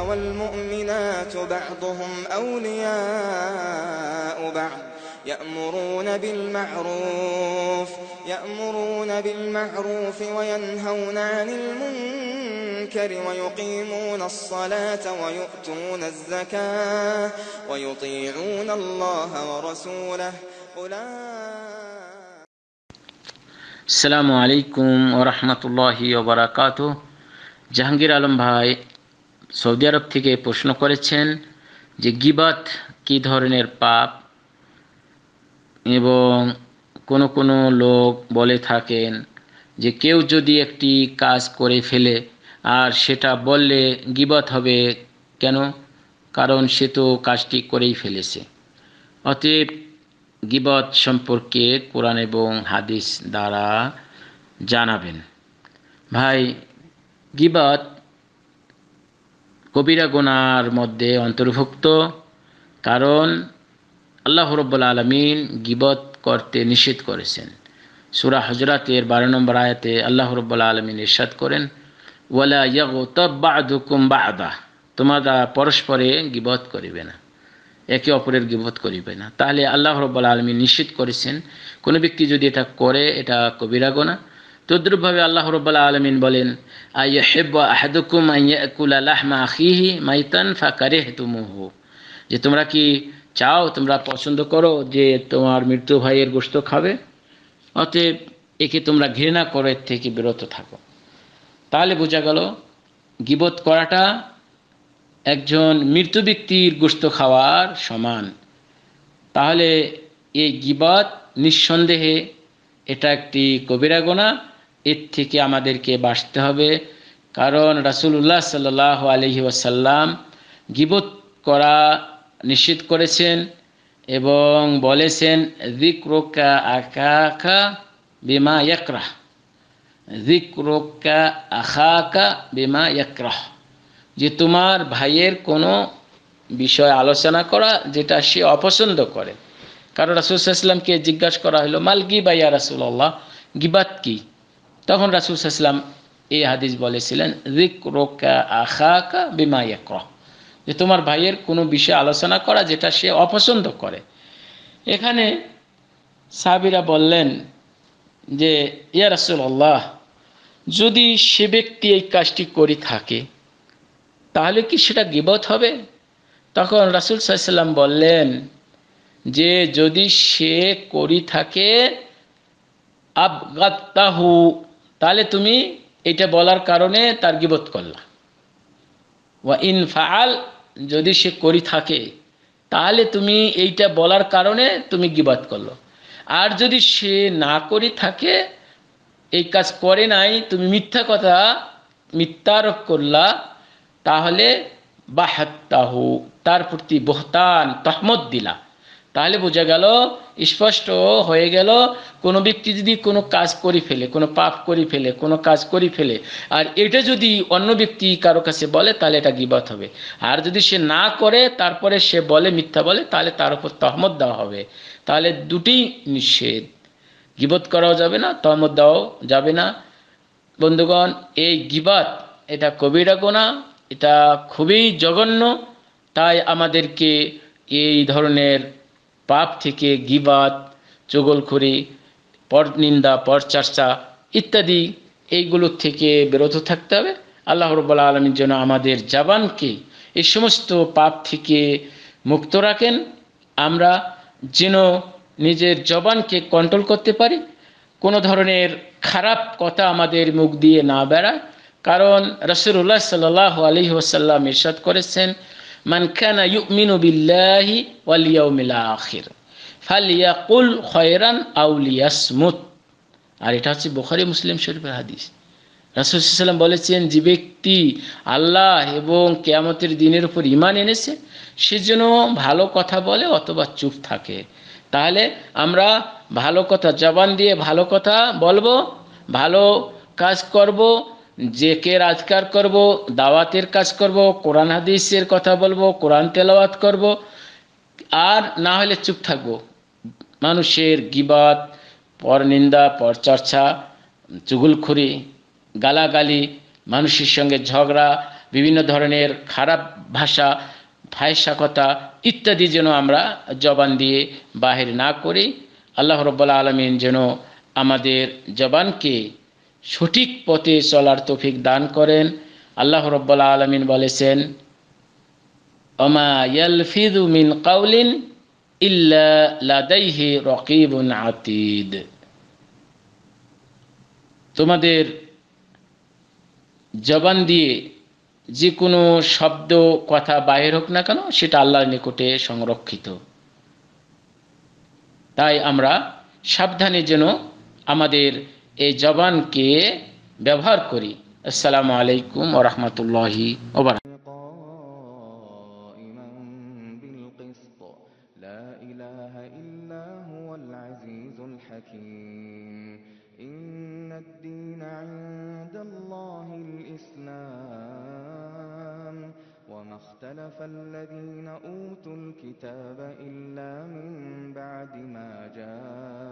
والمؤمنات بعضهم أولياء بعض يأمرون بالمعروف يأمرون بالمعروف وينهون عن المنكر ويقيمون الصلاة ويؤتون الزكاة ويطيعون الله ورسوله السلام عليكم ورحمة الله وبركاته جهانگیر Alam بھائی Saudi আরব থেকে প্রশ্ন করেছেন যে গিবাত কি ধরনের পাপ এবং কোনো কোনো লোক বলে থাকেন যে কেউ যদি একটি কাজ করে ফেলে আর সেটা বললে গিবাত হবে কেন কারণ সে তো কাজটি করেই ফেলেছে অতএব গিবত সম্পর্কে কোরআন এবং হাদিস দ্বারা জানাবেন ভাই গিবত কবিরা গোনার মধ্যে অন্তর্ভুক্ত কারণ আল্লাহ রব্বুল আলমিন গিবত করতে নিষেধ করেছেন সুরা হজরাতের বারো নম্বর আয়াতে আল্লাহ রব্বুল আলমিন ইরশাদ করেন ওয়ালা বা আদা তোমরা পরস্পরে গিবত করিবে না একে অপরের গিবত করিবে না তাহলে আল্লাহ রব্বুল আলমী নিশ্চিত করেছেন কোনো ব্যক্তি যদি এটা করে এটা কবিরা গোনা তদ্রুপভাবে আল্লাহ রব্বাল্লা আলমিন বলেন আইয়া হেব্ব আহাদুকুম আইয়া একুল আল্লাহ মা মাইতান ফাকারে হেতুমুহ যে তোমরা কি চাও তোমরা পছন্দ করো যে তোমার মৃত্যু ভাইয়ের গোস্ত খাবে অতএব একে তোমরা ঘৃণা করো এর থেকে বিরত থাকো তাহলে বোঝা গেল গিবত করাটা একজন মৃত্যু ব্যক্তির গোস্ত খাওয়ার সমান তাহলে এই গিবত নিঃসন্দেহে এটা একটি কবিরা গোনা এর থেকে আমাদেরকে বাঁচতে হবে কারণ রাসুল্লাহ সাল্লাহ আলহি ওয়াসাল্লাম গিবত করা নিশ্চিত করেছেন এবং বলেছেন রিক্রোকা আকাকা বিমা ইয়াকরাহ রিক্রোকা আখাকা বিমা ইয়াকরাহ যে তোমার ভাইয়ের কোনো বিষয় আলোচনা করা যেটা সে অপছন্দ করে কারণ রাসুলসাল্লামকে জিজ্ঞাসা করা হলো মাল গিবা ইয়া রাসুল্লাহ গিবাত কী তখন রাসুল সাল্লাম এই হাদিস বলেছিলেন রিক রোকা আখাকা বিমা ইয়ক্র যে তোমার ভাইয়ের কোনো বিষয়ে আলোচনা করা যেটা সে অপছন্দ করে এখানে সাবিরা বললেন যে ইয়া আল্লাহ যদি সে ব্যক্তি এই কাজটি করে থাকে তাহলে কি সেটা গিবত হবে তখন রাসুল সাল্লাম বললেন যে যদি সে করি থাকে আবগাত্তাহু তাহলে তুমি এটা বলার কারণে তার গিবত করলা ওয়া ইন ফাল যদি সে করি থাকে তাহলে তুমি এইটা বলার কারণে তুমি গিবাদ করলো আর যদি সে না করে থাকে এই কাজ করে নাই তুমি মিথ্যা কথা মিথ্যারোপ করলা তাহলে বাহাত্তাহু তার প্রতি বহতান তহমত দিলা তাহলে বোঝা গেল স্পষ্ট হয়ে গেল কোনো ব্যক্তি যদি কোনো কাজ করে ফেলে কোনো পাপ করে ফেলে কোনো কাজ করে ফেলে আর এটা যদি অন্য ব্যক্তি কারো কাছে বলে তাহলে এটা গিবাত হবে আর যদি সে না করে তারপরে সে বলে মিথ্যা বলে তাহলে তার উপর তহমত দেওয়া হবে তাহলে দুটি নিষেধ গিবত করাও যাবে না তহমত দেওয়াও যাবে না বন্ধুগণ এই গিবাত এটা কবিরা গোনা এটা খুবই জঘন্য তাই আমাদেরকে এই ধরনের পাপ থেকে গিবাদ চগলখড়ি পরনিন্দা পরচর্চা ইত্যাদি এইগুলোর থেকে বিরত থাকতে হবে আল্লাহ রব্লা আলমীর জন্য আমাদের জাবানকে এই সমস্ত পাপ থেকে মুক্ত রাখেন আমরা যেন নিজের জবানকে কন্ট্রোল করতে পারি কোনো ধরনের খারাপ কথা আমাদের মুখ দিয়ে না বেড়ায় কারণ রসুল্লাহ সাল্লাহ আলি ওসাল্লাম ইরশাদ করেছেন মান কানা ইউমিনু বিল্লাহি ওয়াল ইয়াউমিল আখির ফালিয়াকুল খয়রান আউলিয়াসমুত আর এটা হচ্ছে বোখারি মুসলিম শরীফের হাদিস রাসুলাম বলেছেন যে ব্যক্তি আল্লাহ এবং কেয়ামতের দিনের উপর ইমান এনেছে সে যেন ভালো কথা বলে অথবা চুপ থাকে তাহলে আমরা ভালো কথা জবান দিয়ে ভালো কথা বলবো ভালো কাজ করবো যে কে রাজকার করব দাওয়াতের কাজ করব কোরআন হাদিসের কথা বলবো কোরআন তেলাওয়াত করব আর না হলে চুপ থাকব মানুষের গিবাদ পর নিন্দা পর চর্চা চুগুলখুরি গালাগালি মানুষের সঙ্গে ঝগড়া বিভিন্ন ধরনের খারাপ ভাষা ফায়সা কথা ইত্যাদি যেন আমরা জবান দিয়ে বাহির না করি আল্লাহ রব্বাল আলমিন যেন আমাদের জবানকে সঠিক পথে চলার তৌফিক দান করেন আল্লাহ রব্বাল আলমিন বলেছেন মিন কাউলিন আতিদ তোমাদের জবান দিয়ে যে কোনো শব্দ কথা বাহির হোক না কেন সেটা আল্লাহর নিকটে সংরক্ষিত তাই আমরা সাবধানে যেন আমাদের এই জবানকে ব্যবহার করি আসসালামু আলাইকুম ও রহমতুল্লাহি ওবরাকাত اختلف الذين أوتوا الكتاب إلا من بعد ما جاءوا